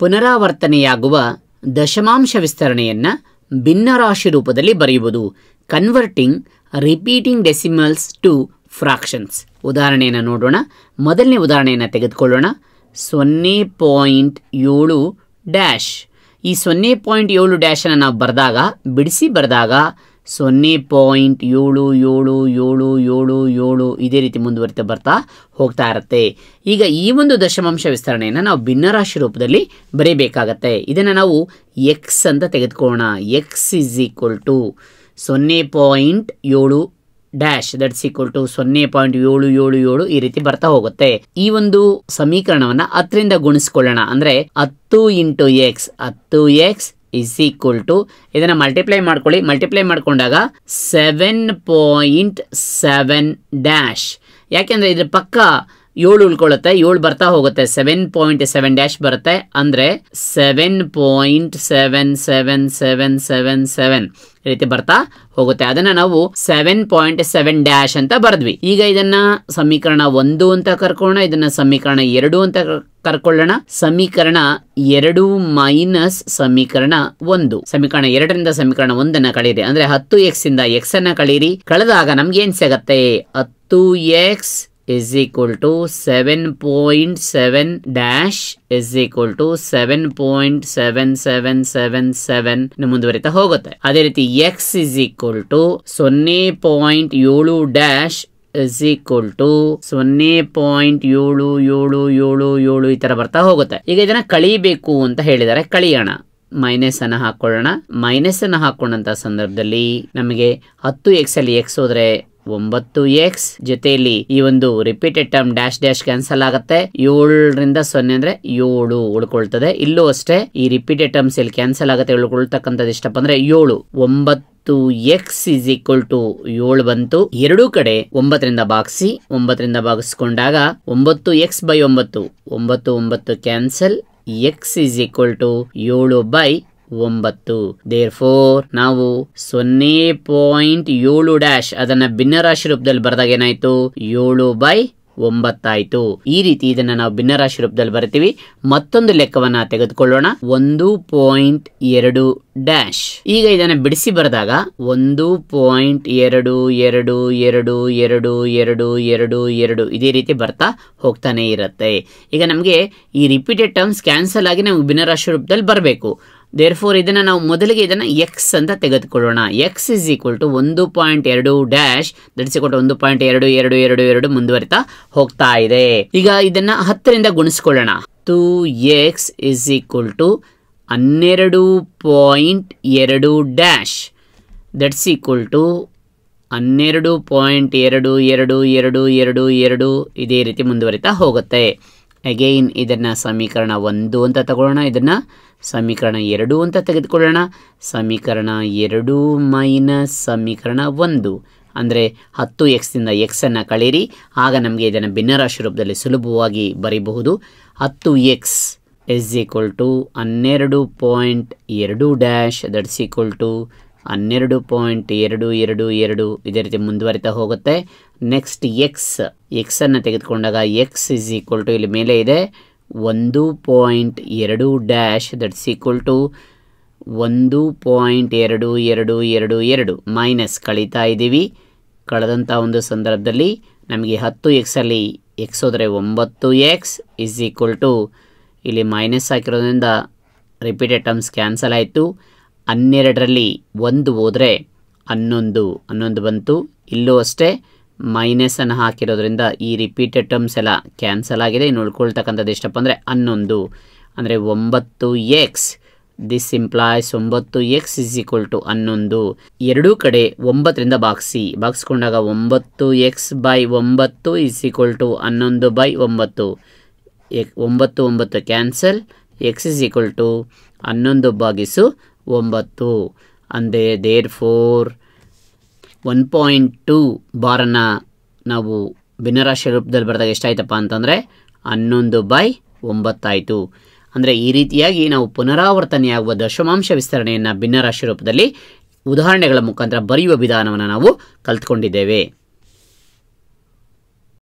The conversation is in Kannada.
ಪುನರಾವರ್ತನೆಯಾಗುವ ದಶಮಾಂಶ ವಿಸ್ತರಣೆಯನ್ನು ಭಿನ್ನರಾಶಿ ರೂಪದಲ್ಲಿ ಬರೆಯುವುದು converting repeating decimals to fractions ಉದಾಹರಣೆಯನ್ನು ನೋಡೋಣ ಮೊದಲನೇ ಉದಾಹರಣೆಯನ್ನು ತೆಗೆದುಕೊಳ್ಳೋಣ ಸೊನ್ನೆ ಪಾಯಿಂಟ್ ಏಳು ಡ್ಯಾಶ್ ಈ ಸೊನ್ನೆ ಪಾಯಿಂಟ್ ಏಳು ಡ್ಯಾಶನ್ನು ನಾವು ಬರೆದಾಗ ಬಿಡಿಸಿ ಬರೆದಾಗ ಸೊನ್ನೆ ಪಾಯಿಂಟ್ ಏಳು ಏಳು ಏಳು ಏಳು ಏಳು ಇದೇ ರೀತಿ ಮುಂದುವರಿತಾ ಬರ್ತಾ ಹೋಗ್ತಾ ಇರುತ್ತೆ ಈಗ ಈ ಒಂದು ದಶಮಾಂಶ ವಿಸ್ತರಣೆಯನ್ನು ನಾವು ಭಿನ್ನರಾಶಿ ರೂಪದಲ್ಲಿ ಬರೀಬೇಕಾಗತ್ತೆ ಇದನ್ನು ನಾವು ಎಕ್ಸ್ ಅಂತ ತೆಗೆದುಕೊಳ್ಳೋಣ ಎಕ್ಸ್ ಇಸ್ ಈಕ್ವಲ್ ಟು ಸೊನ್ನೆ ಪಾಯಿಂಟ್ ಏಳು ಡ್ಯಾಶ್ ದಟ್ಸ್ ಈಕ್ವಲ್ ಟು ಸೊನ್ನೆ ಪಾಯಿಂಟ್ ಏಳು ಏಳು ಏಳು ಈ ರೀತಿ ಬರ್ತಾ ಹೋಗುತ್ತೆ ಈ ಒಂದು ಸಮೀಕರಣವನ್ನು ಹತ್ತರಿಂದ ಗುಣಿಸ್ಕೊಳ್ಳೋಣ ಅಂದರೆ ಹತ್ತು ಇಂಟು ಎಕ್ಸ್ ಹತ್ತು ಎಕ್ಸ್ ಇಸ್ ಈಕ್ವಲ್ ಟು ಇದನ್ನು ಮಲ್ಟಿಪ್ಲೈ ಮಾಡ್ಕೊಳ್ಳಿ ಮಲ್ಟಿಪ್ಲೈ ಮಾಡಿಕೊಂಡಾಗ ಸೆವೆನ್ ಪಾಯಿಂಟ್ ಸೆವೆನ್ ಡ್ಯಾಶ್ ಯಾಕೆಂದರೆ ಇದ್ರ ಪಕ್ಕ ಏಳು ಉಳ್ಕೊಳ್ಳುತ್ತೆ ಏಳು ಬರ್ತಾ ಹೋಗುತ್ತೆ ಸೆವೆನ್ ಪಾಯಿಂಟ್ ಸೆವೆನ್ ಡ್ಯಾಶ್ ಬರುತ್ತೆ ಅಂದರೆ seven point seven seven seven seven ಸೆವೆನ್ ಈ ರೀತಿ ಬರ್ತಾ ಹೋಗುತ್ತೆ ಅದನ್ನು ನಾವು ಸೆವೆನ್ ಪಾಯಿಂಟ್ ಸೆವೆನ್ ಡ್ಯಾಶ್ ಅಂತ ಬರೆದ್ವಿ ಈಗ ಇದನ್ನು ಸಮೀಕರಣ ಒಂದು ಅಂತ ಕರ್ಕೋಣ ಇದನ್ನು ಸಮೀಕರಣ ಎರಡು ಅಂತ ಕರ್ಕೊಳ್ಳೋಣ ಸಮೀಕರಣ ಎರಡು ಮೈನಸ್ ಸಮೀಕರಣ ಒಂದು ಸಮೀಕರಣ ಎರಡರಿಂದ ಸಮೀಕರಣ ಒಂದನ್ನ ಕಳೀರಿ ಅಂದ್ರೆ ಹತ್ತು ಎಕ್ಸ್ ಇಂದ ಎಕ್ಸ್ ಅನ್ನ ಕಳೀರಿ ಕಳೆದಾಗ ನಮ್ಗೆ ಏನ್ ಸಿಗತ್ತೆ ಹತ್ತು x is equal to seven point seven dash is equal to seven point seven seven seven seven ಮುಂದುವರಿತಾ ಹೋಗುತ್ತೆ ಅದೇ ರೀತಿ ಎಕ್ಸ್ ಇಸ್ ಈಕ್ವಲ್ ಟು ಸೊನ್ನೆ ಪಾಯಿಂಟ್ ಏಳು ಡ್ಯಾಶ್ ಇಸ್ ಈಕ್ವಲ್ ಟು ಸೊನ್ನೆ ಪಾಯಿಂಟ್ ಏಳು ಏಳು ಏಳು ಏಳು ಈ ತರ ಬರ್ತಾ ಹೋಗುತ್ತೆ ಈಗ ಇದನ್ನ ಕಳಿಬೇಕು ಅಂತ ಹೇಳಿದರೆ ಕಳಿಯೋಣ ಮೈನಸ್ ಅನ್ನ ಹಾಕೊಳ್ಳೋಣ ಮೈನಸ್ ಅನ್ನು ಹಾಕೊಂಡಂತ ಸಂದರ್ಭದಲ್ಲಿ ನಮಗೆ ಹತ್ತು ಎಕ್ಸ್ ಅಲ್ಲಿ ಎಕ್ಸ್ ಹೋದ್ರೆ ಒಂಬತ್ತು ಎಕ್ಸ್ ಜೊತೆಯಲ್ಲಿ ಈ ಒಂದು repeated term dash dash cancel ಆಗುತ್ತೆ ಏಳರಿಂದ ಸೊನ್ನೆ ಅಂದ್ರೆ ಏಳು ಉಳ್ಕೊಳ್ತದೆ ಇಲ್ಲೂ ಅಷ್ಟೇ ಈ ರಿಪೀಟೆಡ್ ಟರ್ಮ್ಸ್ ಇಲ್ಲಿ ಕ್ಯಾನ್ಸಲ್ ಆಗುತ್ತೆ ಉಳ್ಕೊಳ್ತಕ್ಕಂಥದ್ದು ಇಷ್ಟಪ್ಪ ಅಂದ್ರೆ ಏಳು ಒಂಬತ್ತು ಎಕ್ಸ್ ಇಸ್ ಈಕ್ವಲ್ ಟು ಏಳು ಬಂತು ಎರಡೂ ಕಡೆ ಒಂಬತ್ತರಿಂದ ಬಾಗಿಸಿ ಒಂಬತ್ತರಿಂದ ಬಾಗಿಸ್ಕೊಂಡಾಗ ಒಂಬತ್ತು ಎಕ್ಸ್ ಬೈ ಒಂಬತ್ತು ಒಂಬತ್ತು ಒಂಬತ್ತು cancel x is equal to ಏಳು ಬೈ ಒಂಬತ್ತು ದೇರ್ ಫೋರ್ ನಾವು ಸೊನ್ನೆ ಪಾಯಿಂಟ್ ಏಳು ಡ್ಯಾಶ್ ಅದನ್ನ ಭಿನ್ನರಾಶಿ ರೂಪದಲ್ಲಿ ಬರೆದಾಗ ಏನಾಯ್ತು ಏಳು ಬೈ ಒಂಬತ್ತಾಯ್ತು ಈ ರೀತಿ ಇದನ್ನ ನಾವು ಭಿನ್ನರಾಶಿ ರೂಪದಲ್ಲಿ ಬರ್ತೀವಿ ಮತ್ತೊಂದು ಲೆಕ್ಕವನ್ನ ತೆಗೆದುಕೊಳ್ಳೋಣ ಒಂದು ಪಾಯಿಂಟ್ ಎರಡು ಡ್ಯಾಶ್ ಈಗ ಇದನ್ನ ಬಿಡಿಸಿ ಬರೆದಾಗ ಒಂದು ಪಾಯಿಂಟ್ ಎರಡು ಎರಡು ಎರಡು ಎರಡು ಎರಡು ಎರಡು ಎರಡು ಇದೇ ರೀತಿ ಬರ್ತಾ ಹೋಗ್ತಾನೆ ಇರುತ್ತೆ ಈಗ ನಮಗೆ ಈ ರಿಪೀಟೆಡ್ ಟರ್ಮ್ಸ್ ಕ್ಯಾನ್ಸಲ್ ಆಗಿ ನಮ್ಗೆ ಭಿನ್ನರಾಶಿ ರೂಪದಲ್ಲಿ ಬರಬೇಕು ದೇರ್ ಇದನ್ನು ನಾವು ಮೊದಲಿಗೆ ಇದನ್ನು ಎಕ್ಸ್ ಅಂತ ತೆಗೆದುಕೊಳ್ಳೋಣ ಎಕ್ಸ್ ಇಸ್ ಈಕ್ವಲ್ ಟು ಒಂದು ಪಾಯಿಂಟ್ ಎರಡು ಡ್ಯಾಶ್ ದಟ್ಸಿಕೊಟ್ಟು ಒಂದು ಪಾಯಿಂಟ್ ಎರಡು ಎರಡು ಎರಡು ಎರಡು ಮುಂದುವರಿತಾ ಹೋಗ್ತಾ ಇದೆ ಈಗ ಇದನ್ನು ಹತ್ತರಿಂದ ಗುಣಿಸ್ಕೊಳ್ಳೋಣ ಟು ಎಕ್ಸ್ ಇಸ್ ಈಕ್ವಲ್ ಟು ಹನ್ನೆರಡು ಪಾಯಿಂಟ್ ಎರಡು ಡ್ಯಾಶ್ ದಟ್ಸ್ ಈಕ್ವಲ್ ಟು ಹನ್ನೆರಡು ಪಾಯಿಂಟ್ ಎರಡು ಎರಡು ಎರಡು ಎರಡು ಎರಡು ಇದೇ ರೀತಿ ಮುಂದುವರಿತಾ ಹೋಗುತ್ತೆ ಅಗೈನ್ ಇದನ್ನು ಸಮೀಕರಣ ಒಂದು ಅಂತ ತಗೊಳ್ಳೋಣ ಇದನ್ನು ಸಮೀಕರಣ ಎರಡು ಅಂತ ತೆಗೆದುಕೊಳ್ಳೋಣ ಸಮೀಕರಣ ಎರಡು ಮೈನಸ್ ಸಮೀಕರಣ ಒಂದು ಅಂದರೆ ಹತ್ತು ಎಕ್ಸ್ನಿಂದ ಎಕ್ಸನ್ನು ಕಳೀರಿ ಆಗ ನಮಗೆ ಇದನ್ನು ಭಿನ್ನರಾಶಿ ರೂಪದಲ್ಲಿ ಸುಲಭವಾಗಿ ಬರೀಬಹುದು ಹತ್ತು ಎಕ್ಸ್ ಎಸ್ ಈಕ್ವಲ್ ಟು ಹನ್ನೆರಡು ಪಾಯಿಂಟ್ ಎರಡು ಡ್ಯಾಶ್ ದಟ್ಸ್ ಈಕ್ವಲ್ ಟು ಹನ್ನೆರಡು ಪಾಯಿಂಟ್ ಎರಡು ಎರಡು ಎರಡು ಇದೇ ರೀತಿ ಮುಂದುವರಿತಾ ಹೋಗುತ್ತೆ ನೆಕ್ಸ್ಟ್ ಎಕ್ಸ್ ಎಕ್ಸನ್ನು ತೆಗೆದುಕೊಂಡಾಗ ಎಕ್ಸ್ ಇಸ್ ಈಕ್ವಲ್ ಟು ಇಲ್ಲಿ ಮೇಲೆ ಇದೆ ಒಂದು ಪಾಯಿಂಟ್ ಎರಡು ಡ್ಯಾಶ್ ದಟ್ಸ್ ಈಕ್ವಲ್ ಟು ಒಂದು ಪಾಯಿಂಟ್ ಎರಡು ಎರಡು ಎರಡು ಎರಡು ಮೈನಸ್ ಕಳೀತಾ ಇದ್ದೀವಿ ಕಳೆದಂಥ ಒಂದು ಸಂದರ್ಭದಲ್ಲಿ ನಮಗೆ ಹತ್ತು ಎಕ್ಸಲ್ಲಿ ಎಕ್ಸ್ ಹೋದರೆ ಒಂಬತ್ತು ಎಕ್ಸ್ ಇಸ್ ಈಕ್ವಲ್ ಟು ಇಲ್ಲಿ ಮೈನಸ್ ಹಾಕಿರೋದ್ರಿಂದ ರಿಪೀಟೆಡ್ ಟರ್ಮ್ಸ್ ಕ್ಯಾನ್ಸಲ್ ಆಯಿತು ಹನ್ನೆರಡರಲ್ಲಿ ಒಂದು ಹೋದರೆ ಹನ್ನೊಂದು ಹನ್ನೊಂದು ಬಂತು ಇಲ್ಲೂ ಅಷ್ಟೇ ಮೈನಸನ್ನು ಹಾಕಿರೋದ್ರಿಂದ ಈ ರಿಪೀಟೆಡ್ ಟರ್ಮ್ಸ್ ಎಲ್ಲ ಕ್ಯಾನ್ಸಲ್ ಆಗಿದೆ ಇನ್ನು ಉಳ್ಕೊಳ್ತಕ್ಕಂಥದ್ದು ಎಷ್ಟಪ್ಪ ಅಂದರೆ ಹನ್ನೊಂದು ಅಂದರೆ ಒಂಬತ್ತು ಎಕ್ಸ್ ದಿಸ್ ಇಂಪ್ಲಾಯ್ಸ್ ಒಂಬತ್ತು ಎಕ್ಸ್ ಇಸ್ ಈಕ್ವಲ್ ಟು ಹನ್ನೊಂದು ಎರಡೂ ಕಡೆ ಒಂಬತ್ತರಿಂದ ಬಾಕ್ಸಿ ಬಾಕ್ಸ್ಕೊಂಡಾಗ ಒಂಬತ್ತು ಎಕ್ಸ್ ಬೈ ಒಂಬತ್ತು ಇಸ್ ಈಕ್ವಲ್ ಟು ಹನ್ನೊಂದು ಬೈ ಒಂಬತ್ತು ಎಕ್ ಒಂಬತ್ತು ಒಂಬತ್ತು cancel x is equal to ಹನ್ನೊಂದು ಬಾಗಿಸು ಒಂಬತ್ತು ಅಂದರೆ therefore one point two ಬಾರನ್ನು ನಾವು ಭಿನ್ನರಾಶಿ ರೂಪದಲ್ಲಿ ಬರೆದಾಗ ಎಷ್ಟಾಯ್ತಪ್ಪ ಅಂತಂದರೆ ಹನ್ನೊಂದು ಬೈ ಒಂಬತ್ತಾಯಿತು ಅಂದರೆ ಈ ರೀತಿಯಾಗಿ ನಾವು ಪುನರಾವರ್ತನೆಯಾಗುವ ದಶಮಾಂಶ ವಿಸ್ತರಣೆಯನ್ನು ಭಿನ್ನರಾಶಿ ರೂಪದಲ್ಲಿ ಉದಾಹರಣೆಗಳ ಮುಖಾಂತರ ಬರೆಯುವ ವಿಧಾನವನ್ನು ನಾವು ಕಲ್ತ್ಕೊಂಡಿದ್ದೇವೆ